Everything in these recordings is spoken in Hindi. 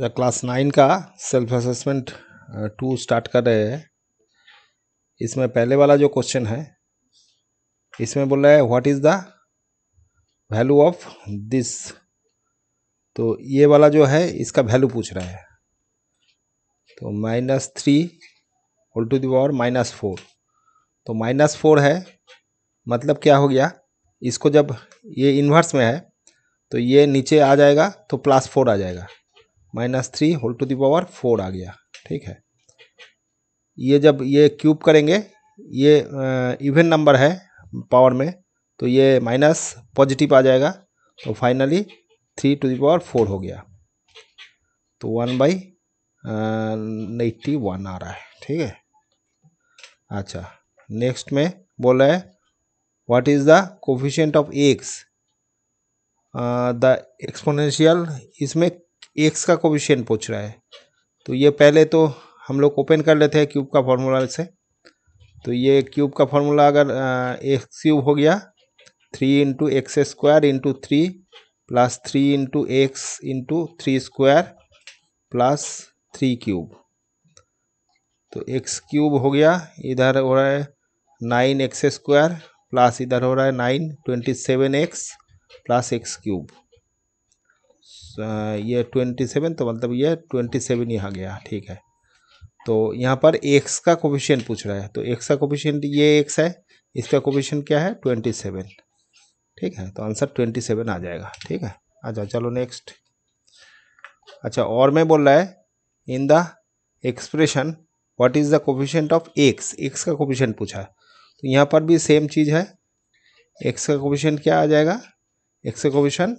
क्लास नाइन का सेल्फ असेसमेंट टू स्टार्ट कर रहे हैं इसमें पहले वाला जो क्वेश्चन है इसमें बोल रहा है what is the value of this तो ये वाला जो है इसका वैल्यू पूछ रहा है तो minus three whole to the power minus four तो माइनस फोर है मतलब क्या हो गया इसको जब ये इन्वर्स में है तो ये नीचे आ जाएगा तो प्लस फोर आ जाएगा minus three whole to the power four आ गया ठीक है ये जब ये क्यूब करेंगे ये इवेंट नंबर है पावर में तो ये माइनस पॉजिटिव आ जाएगा तो finally three to the power four हो गया तो वन बाई नाइन्टी वन आ रहा है ठीक है अच्छा नेक्स्ट में बोल रहा है what is the coefficient of x the exponential इसमें एक्स का कोविशन पूछ रहा है तो ये पहले तो हम लोग ओपन कर लेते हैं क्यूब का फार्मूला से तो ये क्यूब का फार्मूला अगर एक्स क्यूब हो गया three into x square into three plus three into x into three square plus three cube तो एक्स क्यूब हो गया इधर हो रहा है नाइन एक्स स्क्वायर प्लस इधर हो रहा है nine twenty seven x plus x cube ये ट्वेंटी सेवन तो मतलब ये ट्वेंटी सेवन यहाँ गया ठीक है तो यहाँ पर एक्स का कोपिशन पूछ रहा है तो एक्स का कोफिशियन ये एक्स है इसका कोपिशन क्या है ट्वेंटी सेवन ठीक है तो आंसर ट्वेंटी सेवन आ जाएगा ठीक है अच्छा चलो नेक्स्ट अच्छा और मैं बोल रहा है in the expression what is the coefficient of x x का कोपिशन पूछा है तो यहाँ पर भी सेम चीज़ है एक्स का कोपिशन क्या आ जाएगा एक्स का कोपिशन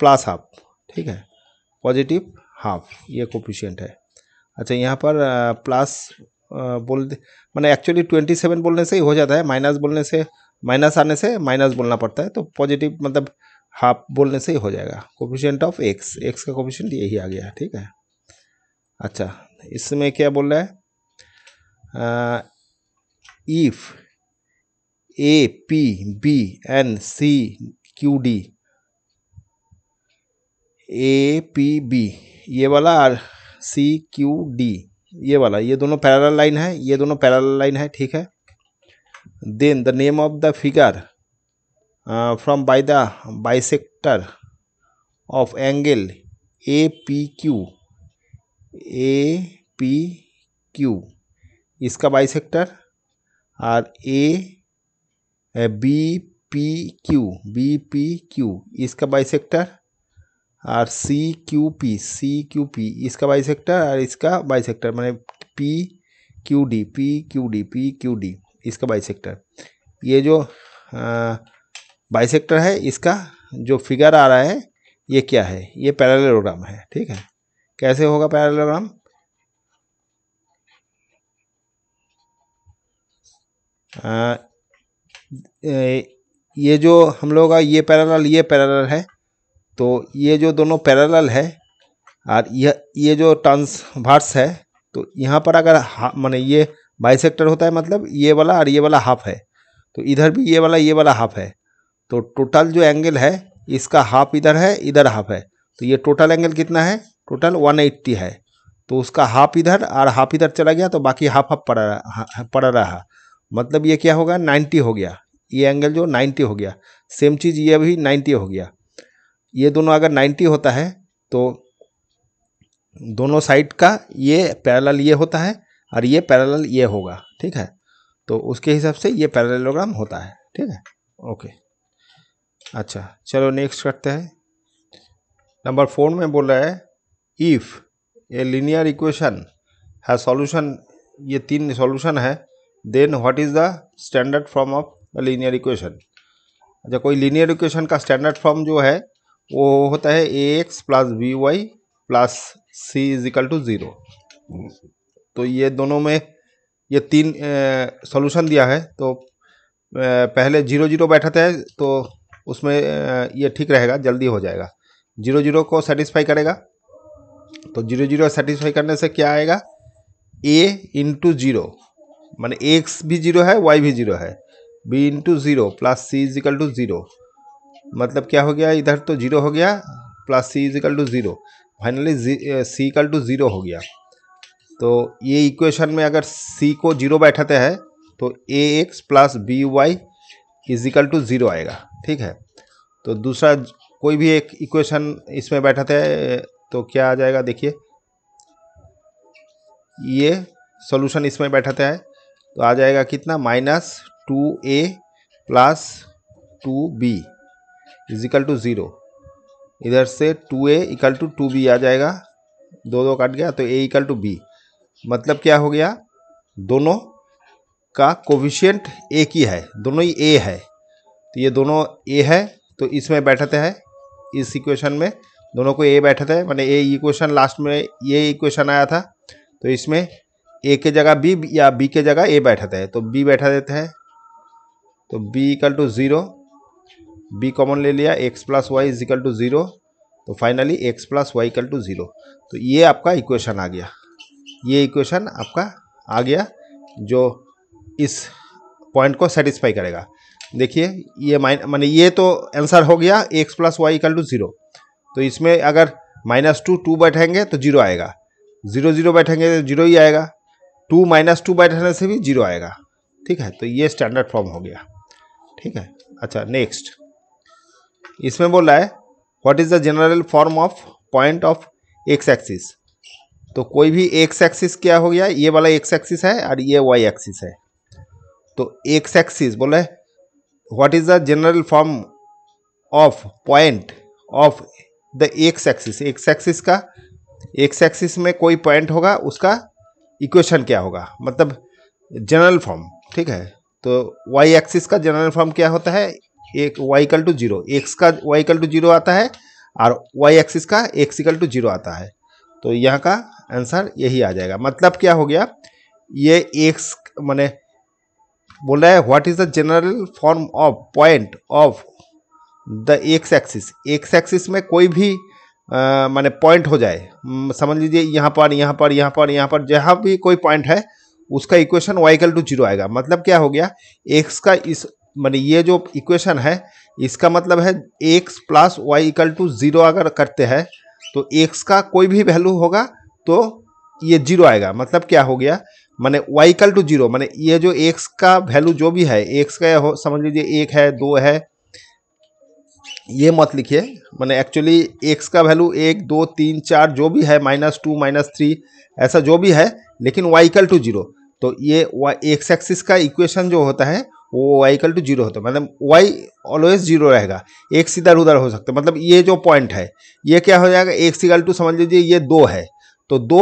प्लस हाफ ठीक है पॉजिटिव हाफ ये कोपिशियंट है अच्छा यहाँ पर प्लस बोल मैंने एक्चुअली ट्वेंटी सेवन बोलने से ही हो जाता है माइनस बोलने से माइनस आने से माइनस बोलना पड़ता है तो पॉजिटिव मतलब हाफ बोलने से ही हो जाएगा कोपिशियंट ऑफ एक्स एक्स का कोपिशियंट यही आ गया ठीक है अच्छा इसमें क्या बोल रहा है if A P B N C Q D A P B ये वाला और सी क्यू डी ये वाला ये दोनों पैरल लाइन है ये दोनों पैरल लाइन है ठीक है then the name of the figure from by the bisector of angle A P Q A P Q इसका बाइसेक्टर और A B P Q B P Q इसका बाइसेक्टर और C Q P C Q P इसका बाइसेक्टर और इसका बाइसेक्टर मैंने P Q D P Q D P Q D इसका बाइसेक्टर ये जो बाइसेक्टर है इसका जो फिगर आ रहा है ये क्या है ये पैरेललोग्राम है ठीक है कैसे होगा पैरेललोग्राम ये जो हम लोग का ये पैरेलल ये पैरेलल है तो ये जो दोनों पैरेलल है और यह ये जो ट्रांसवर्स है तो यहाँ पर अगर माने ये सेक्टर होता है मतलब ये वाला और ये वाला हाफ है तो इधर भी ये वाला ये वाला हाफ है तो टोटल जो एंगल है इसका हाफ इधर है इधर हाफ है तो ये टोटल एंगल कितना है टोटल 180 है तो उसका हाफ इधर और हाफ इधर चला गया तो बाकी हाफ हाफ पड़ा रहा पड़ा रहा मतलब ये क्या होगा 90 हो गया ये एंगल जो 90 हो गया सेम चीज़ ये भी 90 हो गया ये दोनों अगर 90 होता है तो दोनों साइड का ये पैरेलल ये होता है और ये पैरेलल ये होगा ठीक है तो उसके हिसाब से ये पैरेललोग्राम होता है ठीक है ओके अच्छा चलो नेक्स्ट करते हैं नंबर फोर में बोल रहा है इफ़ ए लीनियर इक्वेशन है सॉल्यूशन ये तीन सॉल्यूशन है then what is the standard form of the linear equation अच्छा कोई लीनियर इक्वेशन का स्टैंडर्ड फॉर्म जो है वो होता है a x plus b y plus c is equal to zero तो ये दोनों में ये तीन सॉल्यूशन दिया है तो पहले जीरो जीरो बैठा था तो उसमें ये ठीक रहेगा जल्दी हो जाएगा जीरो जीरो को सेटिस्फाई करेगा तो जीरो जीरो सेटिस्फाई करने से क्या आएगा ए इंटू जीरो मैंने एक्स भी जीरो है वाई भी जीरो है b into zero plus c is equal to zero मतलब क्या हो गया इधर तो जीरो हो गया plus c is equal to zero finally c equal to zero हो गया तो ये इक्वेशन में अगर सी को जीरो बैठाते हैं तो a x plus b y is equal to zero आएगा ठीक है तो दूसरा कोई भी एक इक्वेशन इसमें बैठाते हैं तो क्या आ जाएगा देखिए ये सॉल्यूशन इसमें बैठाते हैं तो आ जाएगा कितना minus two a plus two b is equal to zero इधर से two a equal to two b आ जाएगा दो दो काट गया तो ए इक्ल टू बी मतलब क्या हो गया दोनों का कोविशियंट एक ही है दोनों ही ए है तो ये दोनों ए है तो इसमें बैठते हैं इस इक्वेशन में दोनों को ए बैठे थे मैंने ए इक्वेशन लास्ट में ये इक्वेशन आया था तो इसमें ए के जगह बी या बी के जगह ए बैठे थे तो बी बैठा देते हैं तो b equal to zero b common ले लिया x plus Y is equal to zero तो finally x plus y equal to zero तो ये आपका इक्वेशन आ गया ये इक्वेशन आपका आ गया जो इस पॉइंट को सेटिस्फाई करेगा देखिए ये माइन माने ये तो आंसर हो गया x plus y equal to zero तो इसमें अगर माइनस टू टू बैठेंगे तो जीरो आएगा जीरो जीरो बैठेंगे तो जीरो ही आएगा टू माइनस टू बैठने से भी जीरो आएगा ठीक है तो ये स्टैंडर्ड फॉर्म हो गया ठीक है अच्छा नेक्स्ट इसमें बोल रहा है what is the general form of point of x axis तो कोई भी एक्स एक्सिस क्या हो गया ये वाला एक्स एक्सिस है और ये वाई एक्सिस है तो एक्स एक्सिस बोला है what is the general form of point of the x axis x axis का एक्स एक्सिस में कोई पॉइंट होगा उसका इक्वेशन क्या होगा मतलब जनरल फॉर्म ठीक है तो वाई एक्सिस का जनरल फॉर्म क्या होता है एक वाईकल टू जीरो एक्स का वाईकल टू जीरो आता है और वाई एक्सिस का एक्सिकल टू जीरो आता है तो यहाँ का आंसर यही आ जाएगा मतलब क्या हो गया ये एक्स मैंने बोल रहा है what is the general form of point of the x axis x axis में कोई भी माने पॉइंट हो जाए समझ लीजिए यहाँ पर यहाँ पर यहाँ पर यहाँ पर जहाँ भी कोई पॉइंट है उसका इक्वेशन वाईकल टू जीरो आएगा मतलब क्या हो गया एक्स का इस मैंने ये जो इक्वेशन है इसका मतलब है x plus y equal to zero अगर करते हैं तो एक्स का कोई भी वैल्यू होगा तो ये जीरो आएगा मतलब क्या हो गया मैंने वाई इक्वल टू जीरो मैंने ये जो एक्स का वैल्यू जो भी है एक्स का हो समझ लीजिए एक है दो है ये मत लिखिए मैंने एक्चुअली एक्स का वैल्यू एक दो तीन चार जो भी है माइनस टू माइनस थ्री ऐसा जो भी है लेकिन वाईकल टू जीरो तो ये एक्स एक्सिस का इक्वेशन जो होता है वो वाई कल टू जीरो होता है मतलब वाई ऑलवेज जीरो रहेगा एक सीधा उधर हो सकता है मतलब ये जो पॉइंट है ये क्या हो जाएगा एक सीगल टू समझ लीजिए ये दो है तो दो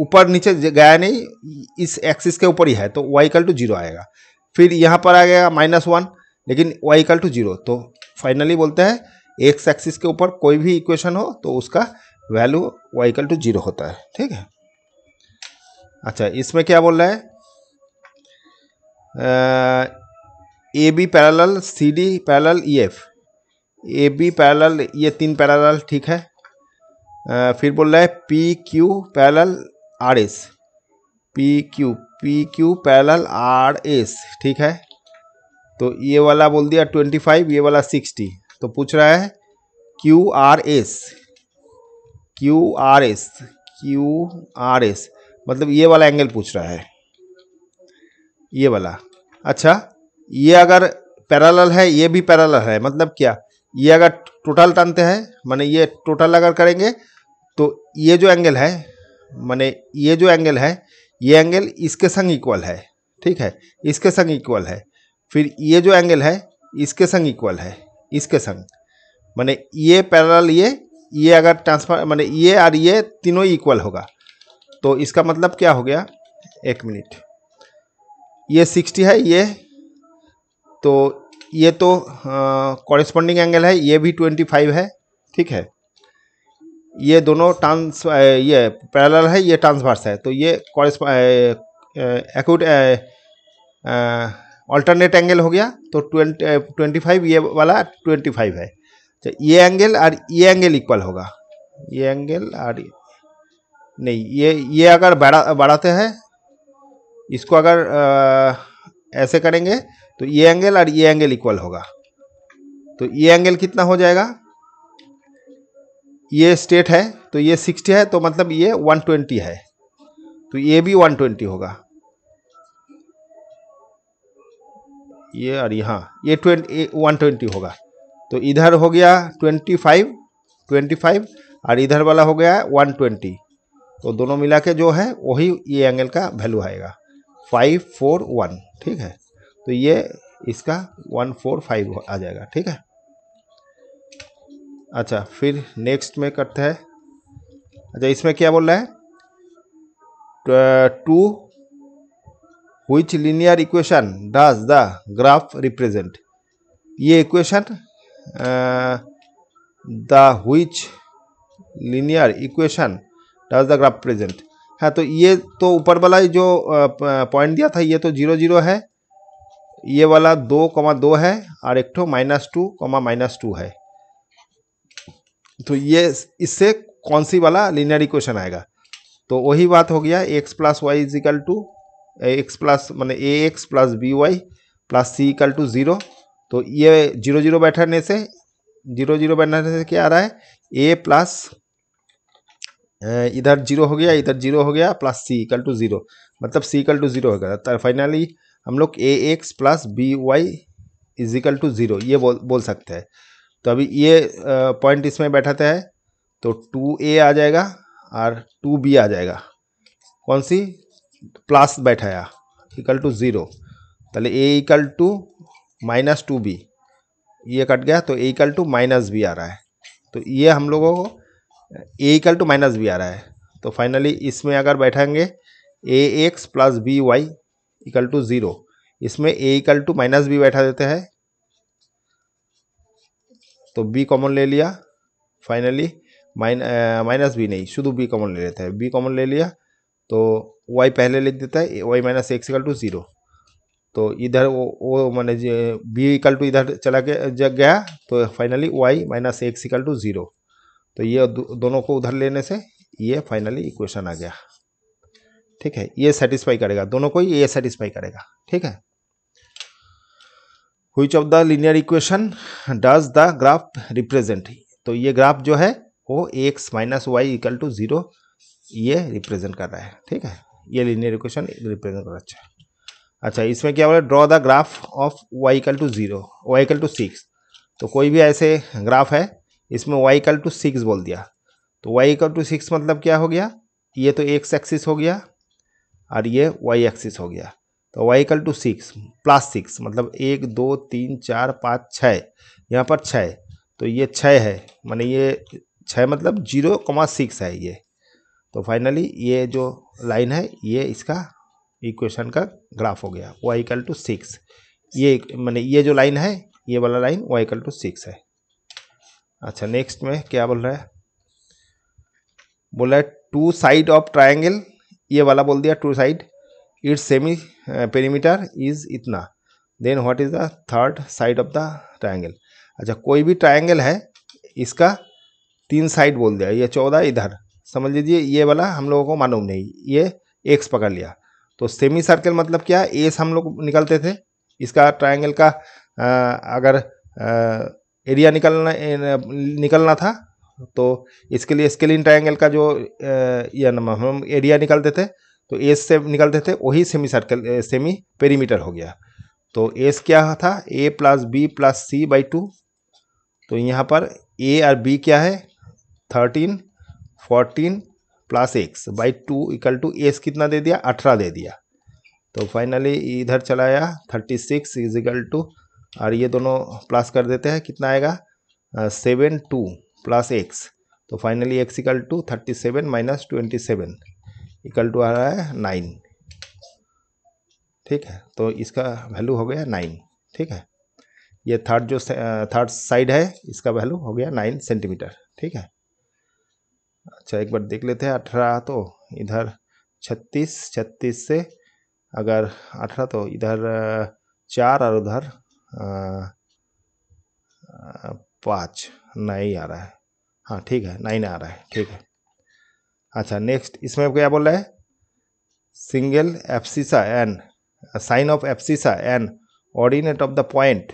ऊपर नीचे गया नहीं इस एक्सिस के ऊपर ही है तो वाई कल टू जीरो आएगा फिर यहाँ पर आ गया माइनस वन लेकिन वाई कल टू जीरो तो फाइनली बोलते हैं एक्स एक्सिस के ऊपर कोई भी इक्वेशन हो तो उसका value y equal to zero होता है ठीक है अच्छा इसमें क्या बोल रहा है आ, A B parallel C D parallel E F A B parallel ये तीन पैरल ठीक है आ, फिर बोल रहा है P Q parallel R S P Q P Q parallel R S ठीक है तो ये वाला बोल दिया ट्वेंटी फाइव ये वाला सिक्सटी तो पूछ रहा है Q R S Q R S Q R S मतलब ये वाला एंगल पूछ रहा है ये वाला अच्छा ये अगर पैरेलल है ये भी पैरेलल है मतलब क्या ये अगर टोटल टनते हैं माने ये टोटल अगर करेंगे तो ये जो एंगल है माने ये जो एंगल है ये एंगल इसके संग इक्वल है ठीक है इसके संग इक्वल है फिर ये जो एंगल है इसके संग इक्वल है इसके संग माने ये पैरेलल ये ये अगर ट्रांसफर माने ये और ये तीनों इक्वल होगा तो इसका मतलब क्या हो गया एक मिनट ये सिक्सटी है ये तो ये तो कॉरेस्पॉन्डिंग एंगल है ये भी 25 है ठीक है ये दोनों ट्रांस ये पैरेलल है ये ट्रांसवर्स है तो ये एक्यूट अल्टरनेट एंगल हो गया तो ट्वेंटी फाइव ये वाला ट्वेंटी फाइव है तो ये एंगल और ये एंगल इक्वल होगा ये एंगल और नहीं ये ये अगर बढ़ा बढ़ाते हैं इसको अगर आ, ऐसे करेंगे तो ये एंगल और ये एंगल इक्वल होगा तो ये एंगल कितना हो जाएगा ये स्टेट है तो ये 60 है तो मतलब ये 120 है तो ये भी 120 होगा ये और यहाँ ये ट्वेंटी वन ट्वेंटी होगा तो इधर हो गया ट्वेंटी फाइव ट्वेंटी फाइव और इधर वाला हो गया वन ट्वेंटी तो दोनों मिला के जो है वही ये एंगल का वैल्यू आएगा फाइव फोर वन ठीक है तो ये इसका वन फोर फाइव आ जाएगा ठीक है अच्छा फिर नेक्स्ट में करते हैं अच्छा इसमें क्या बोल रहा है to which linear equation does the graph represent ये equation the which linear equation does the graph present हाँ तो ये तो ऊपर वाला जो पॉइंट दिया था ये तो जीरो जीरो है ये वाला दो कमा दो है और एक ठो minus two comma minus two है तो ये इससे कौन सी वाला लीनियर इक्वेशन आएगा तो वही बात हो गया x plus Y is equal to x plus मैंने a x plus b y plus c equal to zero तो ये जीरो जीरो बैठने से जीरो जीरो बैठने से क्या आ रहा है ए प्लस इधर जीरो हो गया इधर जीरो हो गया plus c equal to zero मतलब सी इक्वल टू ज़ीरो हो गया फाइनली तो हम लोग a x plus b y is equal to zero ये बोल बोल सकते हैं तो अभी ये पॉइंट इसमें बैठाते हैं तो टू ए आ जाएगा और टू बी आ जाएगा कौन सी प्लस बैठाया इक्वल टू ज़ीरो पहले a equal to minus two b ये कट गया तो ए इक्वल टू माइनस बी आ रहा है तो ये हम लोगों को a equal to minus b आ रहा है तो फाइनली इसमें अगर बैठाएंगे a x plus b y equal to zero इसमें a equal to minus b बैठा देते हैं तो बी कॉमन ले लिया फाइनली माइन माइनस बी नहीं शुद्ध बी कॉमन ले लेते हैं बी कॉमन ले लिया तो वाई पहले लिख देता है y minus x equal to zero तो इधर वो वो मैंने बी इक्वल टू इधर चला के जग गया तो finally y minus x equal to zero तो ये दोनों को उधर लेने से ये फाइनली इक्वेशन आ गया ठीक है ये सेटिस्फाई करेगा दोनों को ये सेटिस्फाई करेगा ठीक है हुई of the linear equation does the graph represent तो ये ग्राफ जो है वो x minus y equal to zero ये रिप्रेजेंट कर रहा है ठीक है ये लिनियर इक्वेशन रिप्रेजेंट कर रहा है अच्छा अच्छा इसमें क्या बोला draw the graph of y equal to zero y equal to six तो कोई भी ऐसे ग्राफ है इसमें वाई इक्वल टू सिक्स बोल दिया तो वाई इक्वल टू सिक्स मतलब क्या हो गया ये तो एक्स एक्सिस हो गया और ये वाई एक्सिस हो गया तो y equal to six plus six मतलब एक दो तीन चार पाँच छः यहाँ पर छः तो ये छः है माने ये छः मतलब जीरो कमा सिक्स है ये तो फाइनली ये जो लाइन है ये इसका इक्वेशन का ग्राफ हो गया वाई इक्वल टू सिक्स ये मैंने ये जो लाइन है ये वाला line y equal to six है अच्छा नेक्स्ट में क्या बोल रहा है बोला है टू साइड ऑफ ट्राइंगल ये वाला बोल दिया two side its semi perimeter is इतना then what is the third side of the triangle अच्छा कोई भी ट्राइंगल है इसका तीन साइड बोल दिया ये चौदह इधर समझ लीजिए ये वाला हम लोगों को मालूम नहीं ये एक्स पकड़ लिया तो सेमी सर्कल मतलब क्या एस हम लोग निकलते थे इसका ट्राइंगल का आ, uh, अगर आ, uh, एरिया निकलना uh, निकलना था तो इसके लिए स्केलिन ट्राइंगल का जो या नम हम एरिया निकालते थे तो एस से निकालते थे वही सेमी सर्कल सेमी पेरीमीटर हो गया तो एस क्या था ए plus b plus c by two तो यहाँ पर ए और बी क्या है thirteen fourteen plus x by two equal to s कितना दे दिया अठारह दे दिया तो फाइनली इधर चलाया thirty six is equal to और ये दोनों प्लस कर देते हैं कितना आएगा सेवन टू प्लस एक्स तो finally x equal to thirty seven minus twenty seven equal to आ रहा है नाइन ठीक है तो इसका वैल्यू हो गया नाइन ठीक है ये थर्ड जो थर्ड साइड है इसका वैल्यू हो गया नाइन सेंटीमीटर ठीक है अच्छा एक बार देख लेते हैं अठारह तो इधर छत्तीस छत्तीस से अगर अठारह तो इधर चार और उधर पाँच नहीं आ रहा है हाँ ठीक है नहीं आ रहा है ठीक है अच्छा नेक्स्ट इसमें क्या बोल रहा है single abscissa and sign of abscissa and ordinate of the point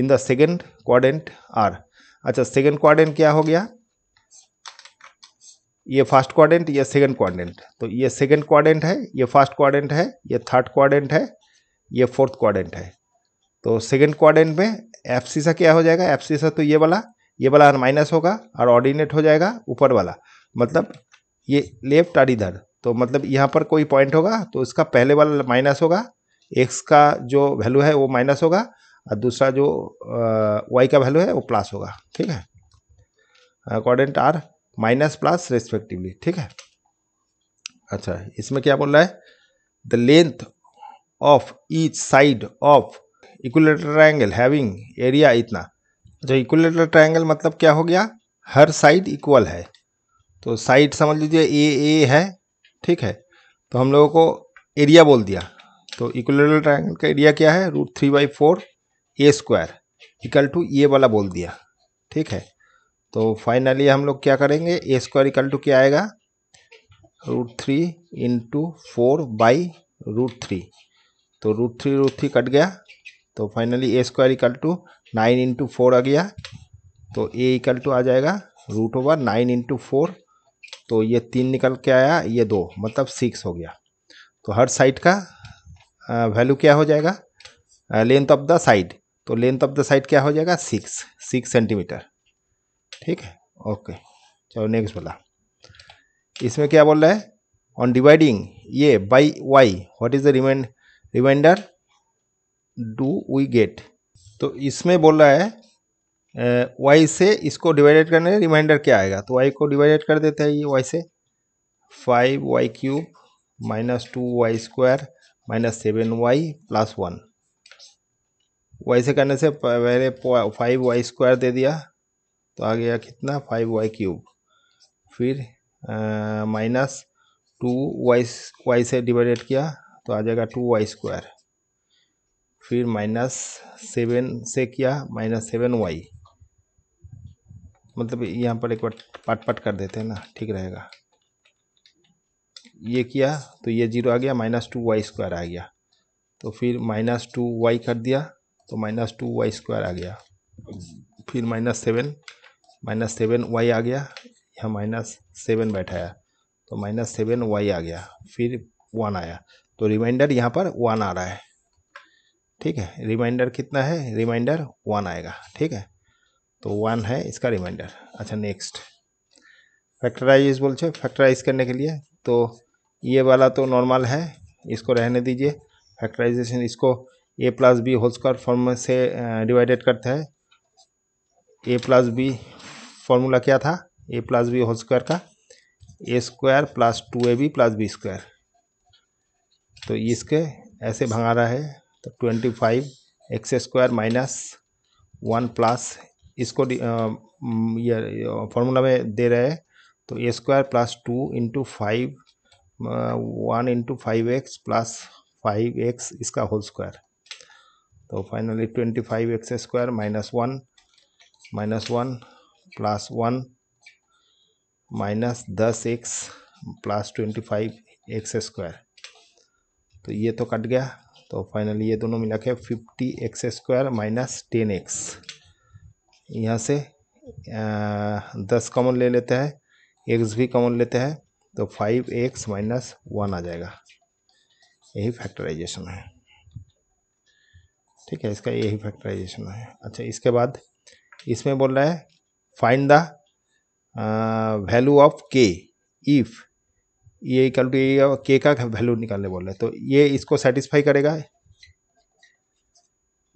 in the second quadrant are अच्छा सेकेंड क्वाड्रेंट क्या हो गया ये फर्स्ट क्वाड्रेंट ये सेकेंड क्वाड्रेंट तो ये सेकेंड क्वाड्रेंट है ये फर्स्ट क्वाड्रेंट है ये थर्ड क्वाड्रेंट है ये फोर्थ क्वाड्रेंट है तो सेकेंड क्वाड्रेंट में एफ सी सा क्या हो जाएगा एफ सी सा तो ये वाला ये वाला माइनस होगा और ऑर्डिनेट हो जाएगा ऊपर वाला मतलब ये लेफ्ट और इधर तो मतलब यहाँ पर कोई पॉइंट होगा तो इसका पहले वाला माइनस होगा एक्स का जो वैल्यू है वो माइनस होगा और दूसरा जो वाई का वैल्यू है वो प्लस होगा ठीक है according are minus plus respectively ठीक है अच्छा इसमें क्या बोल रहा है the length of each side of equilateral triangle having area इतना जो इक्वलेटर ट्राइंगल मतलब क्या हो गया हर साइड इक्वल है तो साइड समझ लीजिए ए ए है ठीक है तो हम लोगों को एरिया बोल दिया तो इक्वलेटर ट्राइंगल का एरिया क्या है root three by four a square equal to a वाला बोल दिया ठीक है तो फाइनली हम लोग क्या करेंगे ए स्क्वायर इक्वल टू क्या आएगा root three into four by root three तो root three root three cut गया तो finally a square equal to nine into four आ गया तो ए इक्वल टू आ जाएगा root over nine into four तो ये तीन निकल के आया ये दो मतलब सिक्स हो गया तो हर साइड का वैल्यू क्या हो जाएगा लेंथ ऑफ द साइड तो लेंथ ऑफ द साइड क्या हो जाएगा सिक्स सिक्स सेंटीमीटर ठीक है ओके चलो नेक्स्ट बोला इसमें क्या बोल रहा है ऑन डिवाइडिंग ये by y what is the remind reminder do we get तो इसमें बोल रहा है वाई से इसको डिवाइडेड करने रिमाइंडर क्या आएगा तो वाई को डिवाइडेड कर देते हैं ये वाई से five y cube minus two y square minus seven y plus one y से करने से पहले फाइव वाई स्क्वायर दे दिया तो आ गया कितना फाइव वाई क्यूब फिर माइनस टू वाई वाई से डिवाइडेड किया तो आ जाएगा टू वाई स्क्वायर फिर माइनस सेवन से किया माइनस सेवन वाई मतलब यहाँ पर एक बार पाट पट कर देते हैं ना ठीक रहेगा ये किया तो ये जीरो आ गया माइनस टू वाई स्क्वायर आ गया तो फिर माइनस टू वाई कर दिया तो माइनस टू वाई स्क्वायर आ गया फिर minus seven minus seven y आ गया यहाँ माइनस सेवन बैठाया तो माइनस सेवन वाई आ गया फिर वन आया तो रिमाइंडर यहाँ पर वन आ रहा है ठीक है रिमाइंडर कितना है रिमाइंडर वन आएगा ठीक है तो वन है इसका रिमाइंडर अच्छा नेक्स्ट फैक्टराइज चो फैक्टराइज करने के लिए तो ये वाला तो नॉर्मल है इसको रहने दीजिए फैक्टराइजेशन इसको A plus B whole square formula से डिवाइडेड करते हैं ए प्लस बी फॉर्मूला क्या था ए प्लस बी होल स्क्वायर का A square plus two A B plus B square तो इसके ऐसे भंगारा है तो twenty five X square minus one plus इसको ये फॉर्मूला में दे रहे हैं तो A square plus two into five one into five X plus five X इसका होल स्क्वायर तो finally twenty five X square minus one minus one plus one minus दस X plus twenty five X square तो ये तो कट गया तो फाइनली ये दोनों मिला के fifty X square minus ten X यहाँ से दस कॉमन ले लेते हैं एक्स भी कॉमन लेते हैं तो फाइव एक्स माइनस वन आ जाएगा यही फैक्टराइजेशन है ठीक है इसका यही फैक्टराइजेशन है अच्छा इसके बाद इसमें बोल रहा है find the value of K if ये इक्वल टू ये के का वैल्यू निकालने बोल रहे तो ये इसको सेटिस्फाई करेगा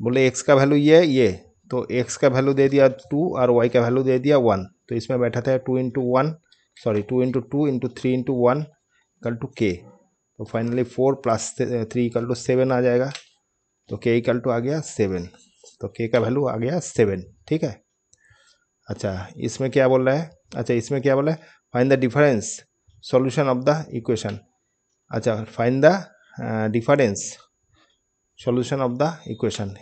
बोले एक्स का वैल्यू ये ये तो एक्स का वैल्यू दे दिया टू और वाई का वैल्यू दे दिया वन तो इसमें बैठा था two into one sorry two into two into three into one equal to K तो finally four plus three equal to seven आ जाएगा तो के इक्वल टू आ गया सेवन तो के का वैल्यू आ गया सेवन ठीक है अच्छा इसमें क्या बोल रहा है अच्छा इसमें क्या बोला है find the difference solution of the equation acha find the uh, difference solution of the equation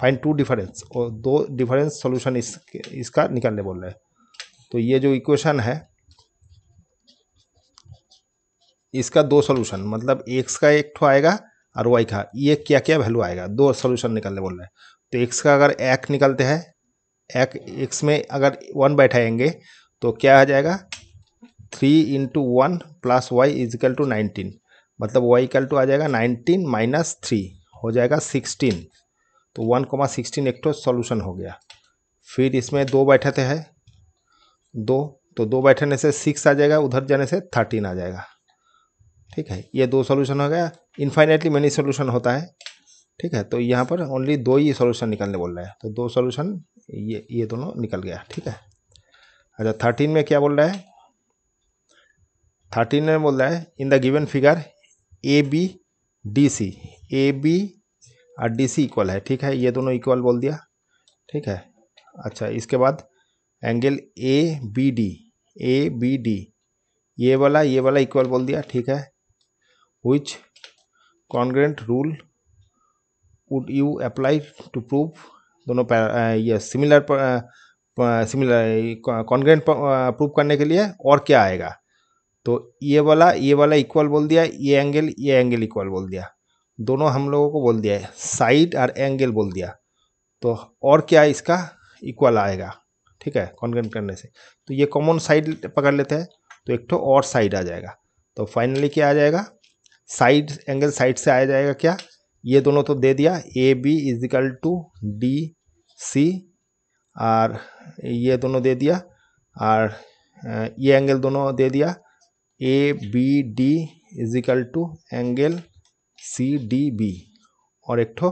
find two difference और दो डिफरेंस सॉल्यूशन इस इसका निकालने बोल रहे हैं तो ये जो इक्वेशन है इसका दो सॉल्यूशन मतलब एक्स का एक ठो आएगा और वाई का ये क्या क्या वैल्यू आएगा दो सॉल्यूशन निकालने बोल रहे हैं तो एक्स का अगर एक निकलते हैं एक एक्स में अगर वन बैठाएंगे तो क्या आ जाएगा three into one plus Y is equal to nineteen मतलब वाई इक्वल टू आ जाएगा नाइनटीन माइनस थ्री हो जाएगा सिक्सटीन तो वन कोमा सिक्सटीन एक तो सॉल्यूशन हो गया फिर इसमें दो बैठते हैं दो तो दो बैठने से सिक्स आ जाएगा उधर जाने से थर्टीन आ जाएगा ठीक है ये दो सॉल्यूशन हो गया इन्फाइनेटली मेनी सॉल्यूशन होता है ठीक है तो यहाँ पर ओनली दो ही सॉल्यूशन निकलने बोल रहा है तो दो सॉल्यूशन ये ये दोनों निकल गया ठीक है अच्छा थर्टीन में क्या बोल रहा है थर्टीन में बोल रहा है in the given figure A B D C A B और डी सी इक्वल है ठीक है ये दोनों इक्वल बोल दिया ठीक है अच्छा इसके बाद angle A B D A B D ये वाला ये वाला इक्वल बोल दिया ठीक है which congruent rule would you apply to prove दोनों ये सिमिलर सिमिलर कॉन्ग्रेंट प्रूव करने के लिए और क्या आएगा तो ये वाला ये वाला इक्वल बोल दिया ये एंगल ये एंगल इक्वल बोल दिया दोनों हम लोगों को बोल दिया है साइड और एंगल बोल दिया तो और क्या इसका इक्वल आएगा ठीक है कॉन्गन करने से तो ये कॉमन साइड पकड़ लेते हैं तो एक तो और साइड आ जाएगा तो फाइनली क्या आ जाएगा साइड एंगल साइड से आ जाएगा क्या ये दोनों तो दे दिया A B is equal to D C और ये दोनों दे दिया और ये एंगल दोनों दे दिया A B D is equal to angle C D B और एक ठो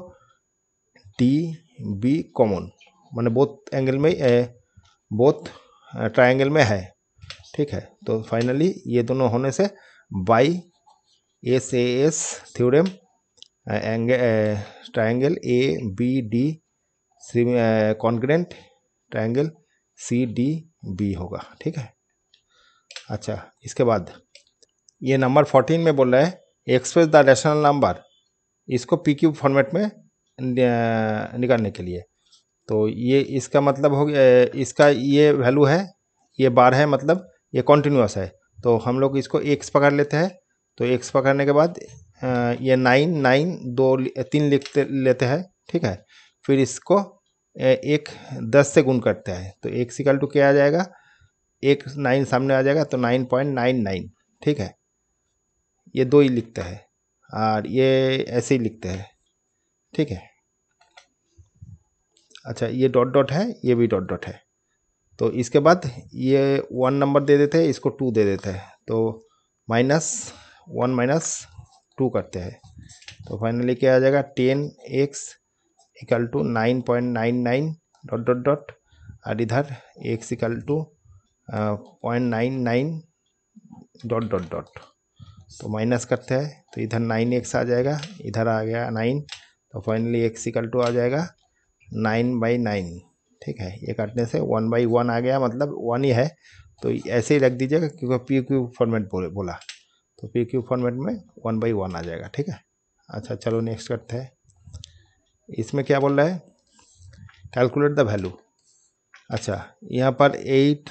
डी बी कॉमन मैंने बोथ एंगल में बोथ ट्राइंगल में है ठीक है तो फाइनली ये दोनों होने से by S A S theorem angle triangle A B D congruent triangle C D B होगा ठीक है अच्छा इसके बाद ये नंबर फोर्टीन में बोल रहा है एक्सप्रेस द रेशनल नंबर इसको पी क्यू फॉर्मेट में निकालने के लिए तो ये इसका मतलब हो गया इसका ये वैल्यू है ये बार है मतलब ये कॉन्टीन्यूस है तो हम लोग इसको एक्स पकड़ लेते हैं तो एक्स पकड़ने के बाद ये नाइन नाइन दो तीन लिखते लेते हैं ठीक है फिर इसको एक दस से गुण करते हैं तो एक सिकल टू क्या आ जाएगा एक नाइन सामने आ जाएगा तो नाइन पॉइंट नाइन नाइन ठीक है ये दो ही लिखते हैं और ये ऐसे ही लिखते हैं ठीक है अच्छा ये डॉट डॉट है ये भी डॉट डॉट है तो इसके बाद ये वन नंबर दे देते हैं इसको टू दे देते हैं तो माइनस वन माइनस टू करते हैं तो फाइनली क्या आ जाएगा ten X equal to nine point nine nine dot dot dot और इधर X equal to point nine nine dot dot dot तो माइनस करते हैं तो इधर नाइन एक्स आ जाएगा इधर आ गया नाइन तो फाइनली एक्स इक्वल टू आ जाएगा नाइन बाई नाइन ठीक है ये काटने से वन बाई वन आ गया मतलब वन ही है तो ऐसे ही रख दीजिएगा क्योंकि पी क्यू फॉर्मेट बोले बोला तो पी क्यू फॉर्मेट में वन बाई वन आ जाएगा ठीक है अच्छा चलो नेक्स्ट करते हैं इसमें क्या बोल रहा है कैलकुलेट द वैल्यू अच्छा यहाँ पर एट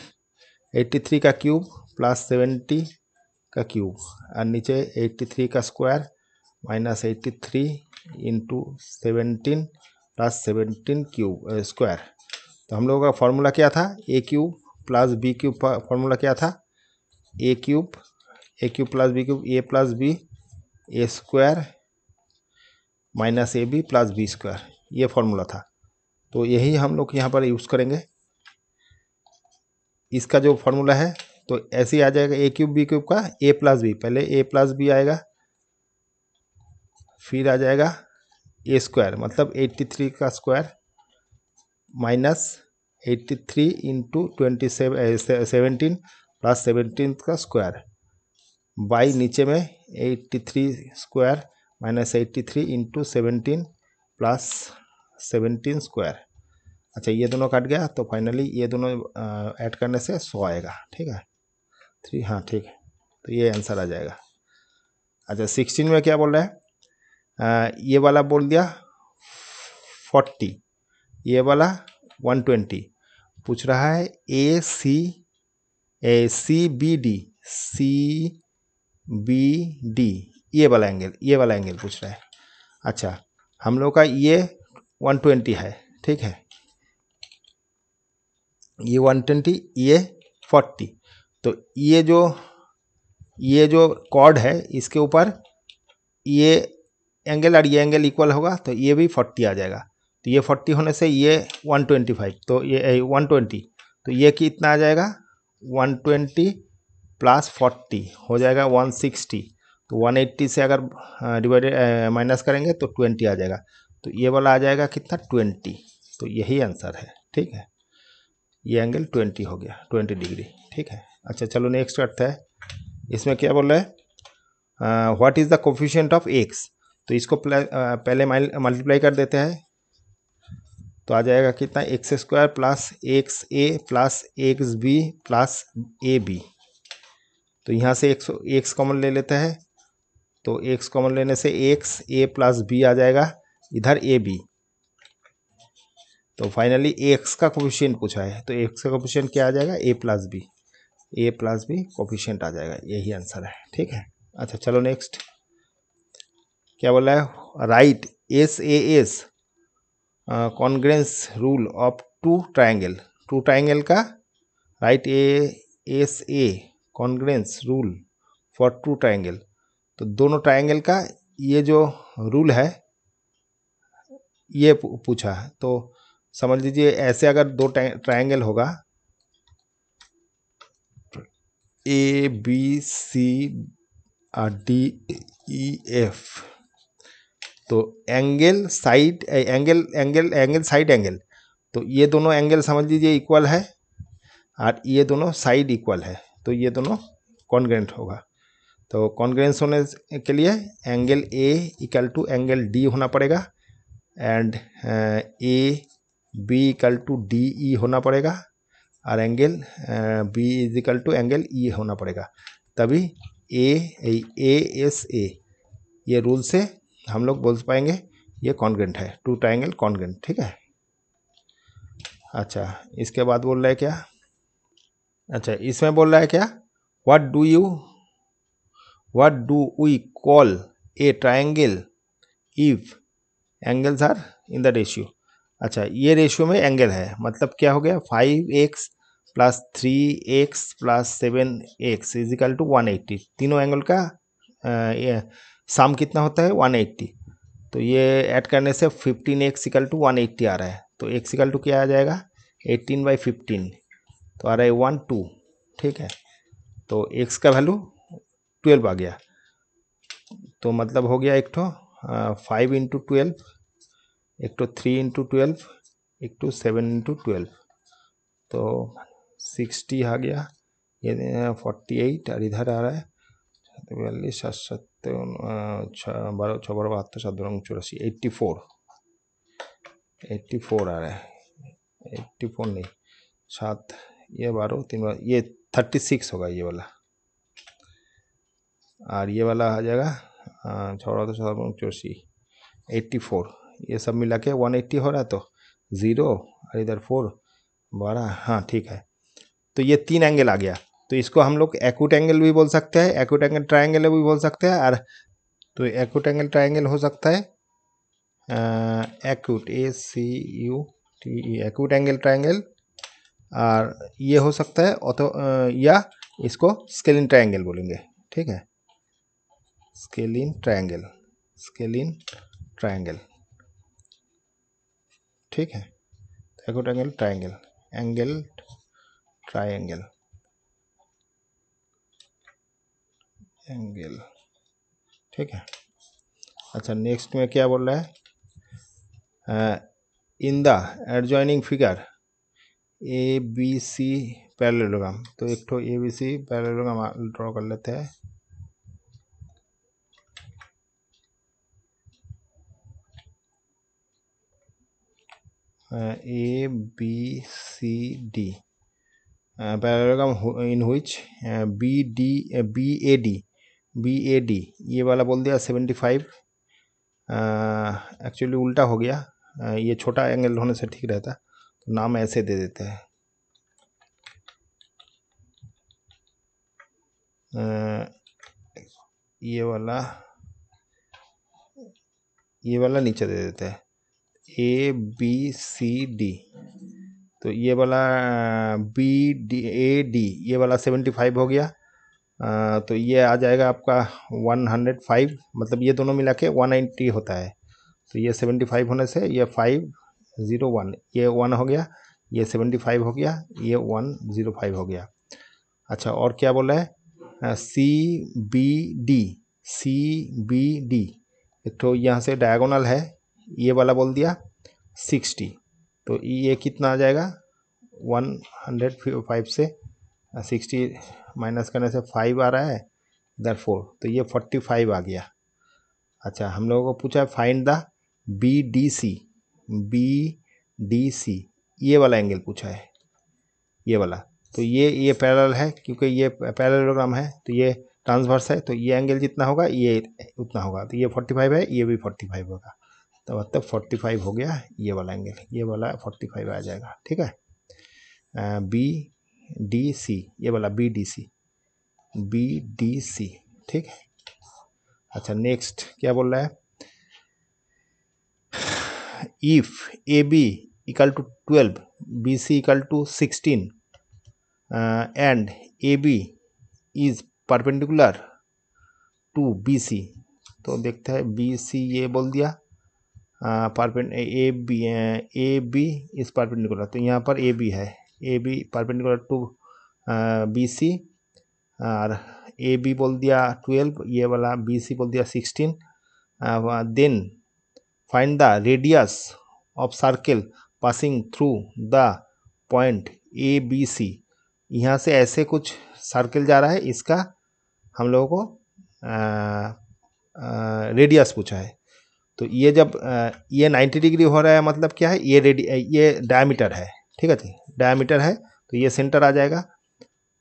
एट्टी थ्री का क्यूब प्लस सेवेंटी का क्यूब और नीचे एट्टी थ्री का square minus eighty three into seventeen plus seventeen cube square तो हम लोगों का फॉर्मूला क्या था A cube plus B cube formula क्या था A cube A cube plus B cube A plus B A square minus A B plus B square ये फॉर्मूला था तो यही हम लोग यहाँ पर यूज़ करेंगे इसका जो फॉर्मूला है तो ऐसे ही आ जाएगा ए क्यूब बी क्यूब का ए प्लस बी पहले ए प्लस बी आएगा फिर आ जाएगा ए स्क्वायर मतलब एट्टी थ्री का square minus eighty three into twenty seventeen plus seventeen का स्क्वायर बाई नीचे में eighty three square minus eighty three into seventeen plus seventeen square अच्छा ये दोनों कट गया तो फाइनली ये दोनों ऐड करने से सौ आएगा ठीक है थ्री हाँ ठीक है तो ये आंसर आ जाएगा अच्छा सिक्सटीन में क्या बोल रहा है ये वाला बोल दिया फोर्टी ये वाला वन ट्वेंटी पूछ रहा है A C A C B D C B D ये वाला एंगल ये वाला एंगल पूछ रहा है अच्छा हम लोग का ये वन ट्वेंटी है ठीक है ये वन ट्वेंटी ये फोर्टी तो ये जो ये जो कॉर्ड है इसके ऊपर ये एंगल और ये एंगल इक्वल होगा तो ये भी फोर्टी आ जाएगा तो ये फोर्टी होने से ये वन ट्वेंटी फाइव तो ये वन ट्वेंटी तो ये कितना आ जाएगा वन ट्वेंटी प्लस फोर्टी हो जाएगा वन सिक्सटी तो वन एट्टी से अगर डिवाइडेड माइनस करेंगे तो ट्वेंटी आ जाएगा तो ये वाला आ जाएगा कितना ट्वेंटी तो यही आंसर है ठीक है ये एंगल ट्वेंटी हो गया ट्वेंटी डिग्री ठीक है अच्छा चलो नेक्स्ट करता है इसमें क्या बोल रहा है what is the coefficient of X तो इसको आ, पहले मल्टीप्लाई कर देते हैं तो आ जाएगा कितना X square plus X A plus X B plus A B तो यहाँ से एक्स एक्स कॉमन ले लेते हैं तो एक्स कॉमन लेने से एक्स ए प्लस बी आ जाएगा इधर ए बी तो फाइनली एक्स का कोफिशियंट पूछा है तो एक्स का कोफिशियंट क्या आ जाएगा A plus B A plus B coefficient आ जाएगा यही आंसर है ठीक है अच्छा चलो नेक्स्ट क्या बोला है write S A S congruence rule of two triangle two triangle का write A S A congruence rule for two triangle तो दोनों ट्राइंगल का ये जो रूल है ये पूछा है तो समझ लीजिए ऐसे अगर दो ट्राइंगल होगा e, तो A B C D E F तो angle side angle angle angle side angle तो ये दोनों एंगल समझ लीजिए इक्वल है और ये दोनों साइड इक्वल है तो ये दोनों कॉन्ग्रेंट होगा तो कॉन्ग्रेंस होने के लिए angle A equal to angle D होना पड़ेगा and A B equal to D E होना पड़ेगा और angle B is equal to angle E होना पड़ेगा तभी ए ए एस ए ये रूल से हम लोग बोल पाएंगे ये कॉन्गेंट है टू ट्राइंगल कॉन्गेंट ठीक है अच्छा इसके बाद बोल रहा है क्या अच्छा इसमें बोल रहा है क्या what do you what do we call a triangle if angles are in the ratio अच्छा ये रेशियो में एंगल है मतलब क्या हो गया five X plus three X plus seven X is equal to one eighty तीनों एंगल का ये साम कितना होता है वन एट्टी तो ये ऐड करने से fifteen X to one eighty आ रहा है तो एक्स टू क्या आ जाएगा एट्टीन बाई फिफ्टीन तो आ रहा है वन टू ठीक है तो एक्स का वैल्यू ट्वेल्व आ गया तो मतलब हो गया एक ठो फाइव इंटू ट्वेल्व एक तो थ्री इंटू ट्वेल्व एक तो सेवन इंटू ट्वेल्व तो सिक्सटी आ गया ये फोर्टी एट और इधर आ रहा है बयालीस सात सत्य बारह छः बारह बहत्तर सात रंग चौरासी एट्टी फोर एट्टी फोर आ रहा है एट्टी फोर नहीं सात ये बारह तीन बार ये थर्टी सिक्स होगा ये वाला और ये वाला आ जाएगा छः बारह सात रंग चौरासी एट्टी फोर ये सब मिला के वन एट्टी हो रहा है तो ज़ीरो और इधर फोर बारह हाँ ठीक है तो ये तीन एंगल आ गया तो इसको हम लोग एक्ट एंगल भी बोल सकते हैं एक्यूट एंगल ट्राइंगल भी बोल सकते हैं और तो एक्यूट एंगल ट्राइंगल हो सकता है acute A C U T acute angle triangle और ये हो सकता है ऑथो या इसको स्केलिन ट्राइंगल बोलेंगे ठीक है स्केलिन ट्राइंगल स्केलिन ट्राइंगल ठीक है acute angle triangle angle triangle angle ठीक है अच्छा नेक्स्ट में क्या बोल रहा है in the adjoining figure A B C parallelogram तो एक ठो A B C parallelogram draw कर लेते हैं A B C D parallelogram in which B D B A D B A D ये वाला बोल दिया सेवेंटी फाइव एक्चुअली उल्टा हो गया uh, ये छोटा एंगल होने से ठीक रहता तो नाम ऐसे दे देते हैं uh, ये वाला ये वाला नीचे दे देते हैं ए बी सी डी तो ये वाला बी डी ए डी ये वाला सेवेंटी फाइव हो गया आ, तो ये आ जाएगा आपका वन हंड्रेड फाइव मतलब ये दोनों मिला के वन नाइन्टी होता है तो ये सेवेंटी फाइव होने से ये फाइव ज़ीरो वन ये वन हो गया ये सेवेंटी फाइव हो गया ये वन ज़ीरो फाइव हो गया अच्छा और क्या बोला है C B D C B D एक तो यहाँ से डायगोनल है ये वाला बोल दिया सिक्सटी तो ये कितना आ जाएगा वन हंड्रेड फाइव से सिक्सटी माइनस करने से फाइव आ रहा है इधर फोर तो ये फोर्टी फाइव आ गया अच्छा हम लोगों को पूछा है find the B D C B D C ये वाला एंगल पूछा है ये वाला तो ये ये पैरल है क्योंकि ये पैरलोग्राम है तो ये ट्रांसवर्स है तो ये एंगल जितना होगा ये उतना होगा तो ये फोर्टी फाइव है ये भी फोर्टी फाइव होगा तब अब तक फोर्टी फाइव हो गया ये वाला एंगल ये वाला फोर्टी फाइव आ जाएगा ठीक है बी डी सी ये वाला B D C B D C ठीक है अच्छा नेक्स्ट क्या बोल रहा है if A B equal to twelve B C equal to sixteen and A B is perpendicular to B C तो देखते हैं बी सी ये बोल दिया perpendicular A B A B is perpendicular तो यहाँ पर ए बी है A B perpendicular to B C और ए बी बोल दिया ट्वेल्व ये वाला बी सी बोल दिया sixteen then find the radius of circle passing through the point A B C यहाँ से ऐसे कुछ सर्किल जा रहा है इसका हम लोगों को रेडियस पूछा है तो ये जब ये 90 डिग्री हो रहा है मतलब क्या है ये रेडी ये डायमीटर है ठीक है जी डायमीटर है तो ये सेंटर आ जाएगा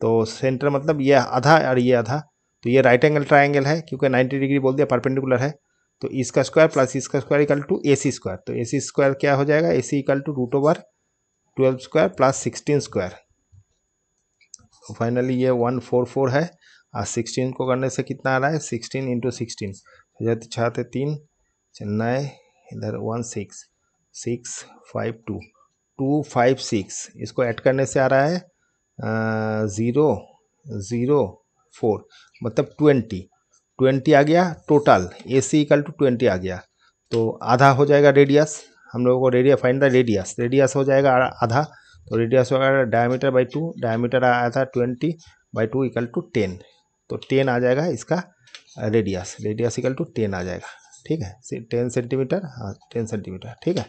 तो सेंटर मतलब ये आधा और ये आधा तो ये राइट एंगल ट्राइंगल है क्योंकि 90 डिग्री बोल दिया परपेंडिकुलर है तो इसका स्क्वायर प्लस इसका square equal to A C square तो ए सी स्क्वायर क्या हो जाएगा A C equal to root over twelve square plus sixteen square तो फाइनली ये वन फोर फोर है और सिक्सटीन को करने से कितना आ रहा है सिक्सटीन इंटू सिक्सटीन छः तीन चेन्नई इधर one six six five two two five six इसको ऐड करने से आ रहा है ज़ीरो ज़ीरो फोर मतलब ट्वेंटी ट्वेंटी आ गया total A C equal to twenty आ गया तो आधा हो जाएगा रेडियस हम लोगों को radius find the radius radius हो जाएगा आधा तो रेडियस हो जाएगा डायमीटर बाई टू डायमीटर आया था twenty by two equal to ten तो टेन आ जाएगा इसका radius radius equal to ten आ जाएगा ठीक है टेन सेंटीमीटर हाँ टेन सेंटीमीटर ठीक है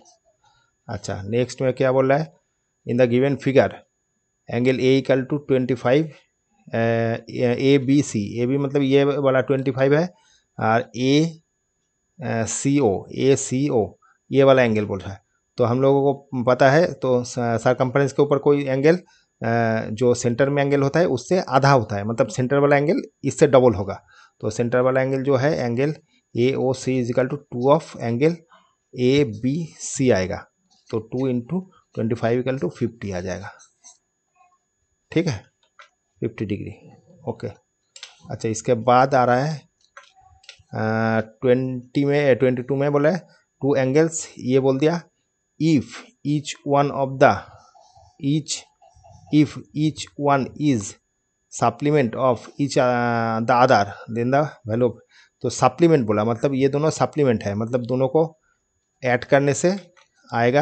अच्छा नेक्स्ट में क्या बोल रहा है in the given figure angle A equal to twenty five A B C A B मतलब ये वाला ट्वेंटी फाइव है और ए सी ओ ए सी ओ ये वाला एंगल बोल रहा है तो हम लोगों को पता है तो सरकम्फ्रेंस के ऊपर कोई एंगल जो सेंटर में एंगल होता है उससे आधा होता है मतलब सेंटर वाला एंगल इससे डबल होगा तो सेंटर वाला एंगल जो है angle A O C is equal to two of angle A B C आएगा तो two into twenty five equal to fifty आ जाएगा ठीक है फिफ्टी डिग्री ओके अच्छा इसके बाद आ रहा है ट्वेंटी में ट्वेंटी टू में बोले टू एंगल्स ये बोल दिया if each one of the each if each one is supplement of each the other then the value of तो सप्लीमेंट बोला मतलब ये दोनों सप्लीमेंट है मतलब दोनों को ऐड करने से आएगा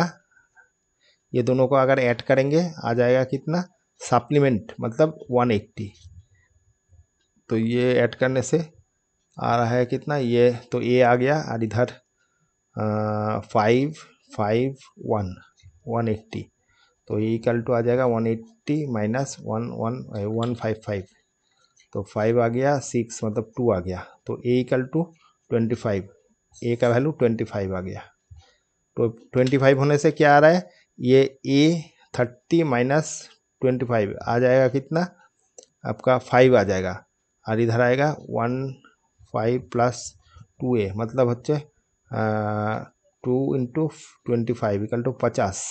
ये दोनों को अगर ऐड करेंगे आ जाएगा कितना सप्लीमेंट मतलब 180 तो ये ऐड करने से आ रहा है कितना ये तो ए आ गया और इधर five five one one eighty तो ये इक्वल टू आ जाएगा one eighty minus one one one five five तो फाइव आ गया सिक्स मतलब टू आ गया तो ए equal to twenty five A का वैल्यू ट्वेंटी फाइव आ गया तो ट्वेंटी फाइव होने से क्या आ रहा है ये A thirty minus twenty five आ जाएगा कितना आपका फाइव आ जाएगा और इधर आएगा one five plus two A मतलब बच्चे two into twenty five equal to पचास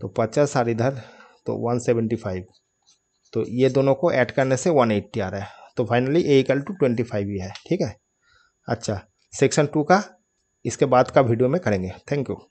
तो पचास और इधर तो वन सेवेंटी फाइव तो ये दोनों को ऐड करने से 180 आ रहा है तो finally A equal to twenty five ही है ठीक है अच्छा सेक्शन टू का इसके बाद का वीडियो में करेंगे थैंक यू